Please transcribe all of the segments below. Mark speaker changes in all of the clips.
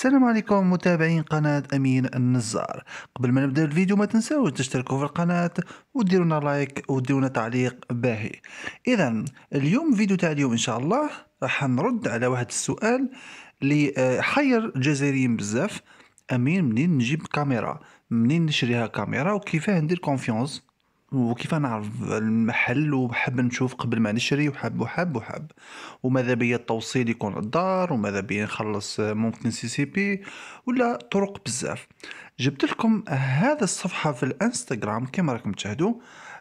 Speaker 1: السلام عليكم متابعين قناة أمين النزار قبل ما نبدأ الفيديو ما تنساوش تشتركوا في القناة وديرونا لايك وديرونا تعليق باهي إذا اليوم فيديو تاع اليوم إن شاء الله راح نرد على واحد السؤال اللي آه، حير الجزائريين بزاف أمين منين نجيب كاميرا منين نشريها كاميرا وكيفاه ندير كونفيونس وكيف نعرف المحل وحب نشوف قبل ما نشري وحب وحب وحب وماذا بيا التوصيل يكون للدار وماذا بيا نخلص ممكن سي سي بي ولا طرق بزاف جبت لكم هذا الصفحة في الانستغرام كما راكم تشاهدوا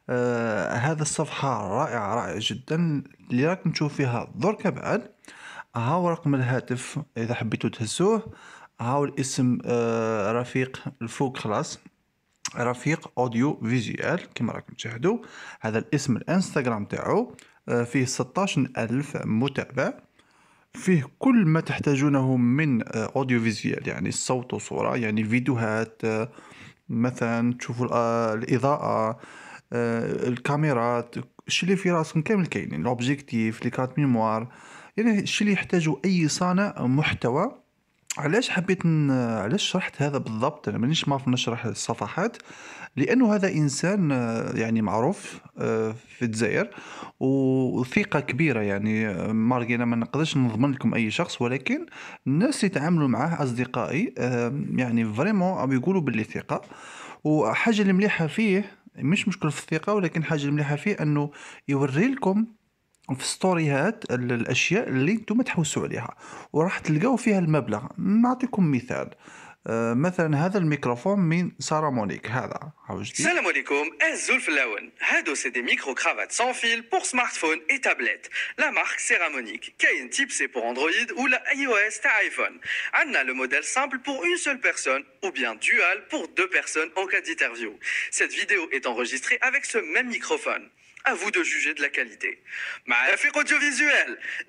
Speaker 1: آه هذا الصفحة رائعة رائعة جدا اللي راكم تشوف فيها دركا بعد هاو رقم الهاتف اذا حبيتو تهزوه هاو الاسم آه رفيق الفوق خلاص رفيق اوديو فيجيال كما راكم تشاهدوا هذا الاسم الانستغرام تاعو آه، فيه 16000 ألف متابع فيه كل ما تحتاجونه من اوديو آه، فيجيال يعني صوت وصورة يعني فيديوهات آه، مثلا تشوفوا الإضاءة الكاميرات الشي اللي في راسكم كامل كاين لوبجيكتيف لي كارت ميموار يعني الشي اللي يحتاجه أي صانع محتوى علاش حبيت ن... علاش شرحت هذا بالضبط انا مانيش ما نشرح الصفحات لانه هذا انسان آه، يعني معروف آه، في الجزائر وثقه كبيره يعني آه، ماركي انا ما نقدرش نضمن لكم اي شخص ولكن الناس يتعاملوا معاه اصدقائي يعني فريمون او يقولوا باللي ثقه وحاجه المليحه فيه مش مشكل في الثقه ولكن حاجه المليحه فيه انه يوري لكم في ستوري الاشياء اللي نتوما تحوسوا عليها وراح تلقاو فيها المبلغ نعطيكم مثال آه مثلا هذا الميكروفون من سارة مونيك هذا السلام
Speaker 2: عليكم الزول في فلاون هادو سي دي ميكرو كرافات سون فيل بور سمارت فون اي تابلت لا مارك سيرا مونيك كاين تيب سي بور اندرويد ولا اي او اس تاع ايفون عندنا لو موديل سامبل بور اون سول بيرسون ou bien dual pour deux personnes en cas d'interview. Cette vidéo est enregistrée avec سو ميم ميكروفون à vous de juger de la qualité مع رفيق اوديو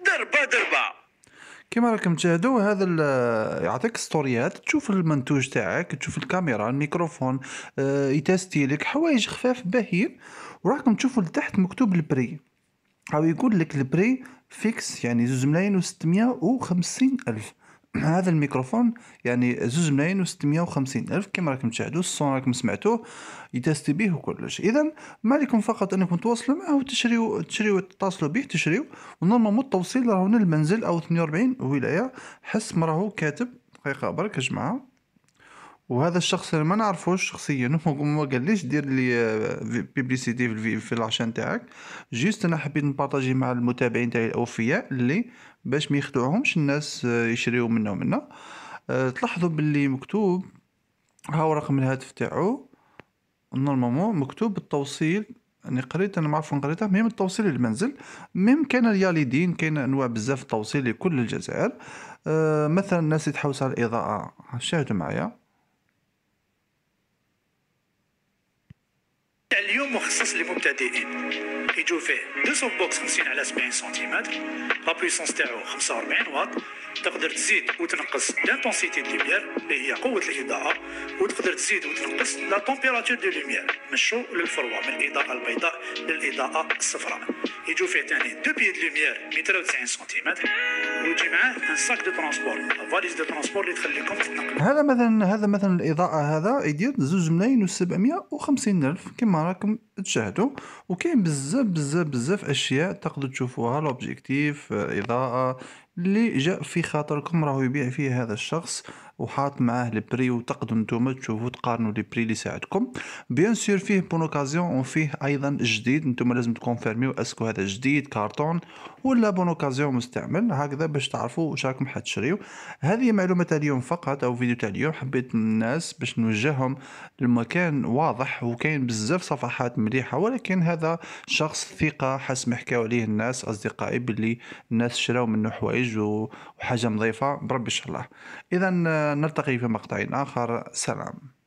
Speaker 2: دربا دربا
Speaker 1: كما راكم تشاهدوا هذا يعطيك ستوريات تشوف المنتوج تاعك تشوف الكاميرا الميكروفون اه يتستي لك حوايج خفاف باهيين وراكم تشوفوا لتحت مكتوب البري او يقول لك البري فيكس يعني زوج ملايين و وخمسين الف هذا الميكروفون يعني زوج ملايين و وخمسين ألف كما راكم تشاهدوا الصون راكم سمعتوه يتستي به وكلش إذا ما عليكم فقط أنكم تواصلوا معه وتشريو تشريو تتصلوا به تشريو ونورمالمون التوصيل راهو المنزل أو 48 ولاية حس راهو كاتب دقيقة برك يا جماعة وهذا الشخص اللي ما نعرفوش شخصيا ما قاليش دير لي بيبليسيتي في, في العشان تاعك جيست انا حبيت نبارطاجي مع المتابعين تاعي الاوفياء اللي باش ما يخدعوهمش الناس آه، يشريو منه ومنا آه، تلاحظوا باللي مكتوب هاو رقم الهاتف تاعو نورمالمون مكتوب التوصيل اني يعني قريت انا ما عرف وين قريته مهم التوصيل للمنزل مهم كاين رياليدين كاين انواع بزاف التوصيل لكل الجزائر أه مثلا الناس تحوس على الاضاءه شاهدوا معايا
Speaker 2: مخصص للمبتدئين يجو فيه
Speaker 1: 200 بوكس 50 على 70 سنتيمتر لا بويسونس تاعو 45 واط تقدر تزيد وتنقص لانتونسيتي دي لوميير اللي هي قوه الاضاءه وتقدر تزيد وتنقص
Speaker 2: لا تمبيراتور دو لوميير من الشو للفروه من الاضاءه البيضاء للاضاءه الصفراء يجو فيه ثاني دو بيي دو لوميير 190 سنتيمتر ويجي معاه ان ساك دو
Speaker 1: ترونسبور فاليز دو ترونسبور اللي تخليكم تتنقلوا هذا مثلا هذا مثلا الاضاءه هذا يدير زوج ملايين و 750 الف كما راكم تشاهدوا وكاين بزاف بزاف بزاف اشياء تقدروا تشوفوها لوبجيكتيف اضاءه اللي جاء في خاطركم راهو يبيع فيه هذا الشخص وحاط معاه البري وتقدروا نتوما تشوفوا تقارنوا لي بري اللي ساعدكم بيان سور فيه بون اوكازيون وفيه ايضا جديد نتوما لازم تكونفيرميو اسكو هذا جديد كارتون ولا بون اوكازيون مستعمل هكذا باش تعرفوا واش راكم حتشريو هذه معلومه تاع اليوم فقط او فيديو تاع اليوم حبيت الناس باش نوجههم المكان واضح وكاين بزاف صفحات مليحه ولكن هذا شخص ثقه حس ما حكاو عليه الناس اصدقائي باللي الناس شراو منه حوايج وحاجه نظيفه بربي ان شاء الله اذا نلتقي في مقطع آخر سلام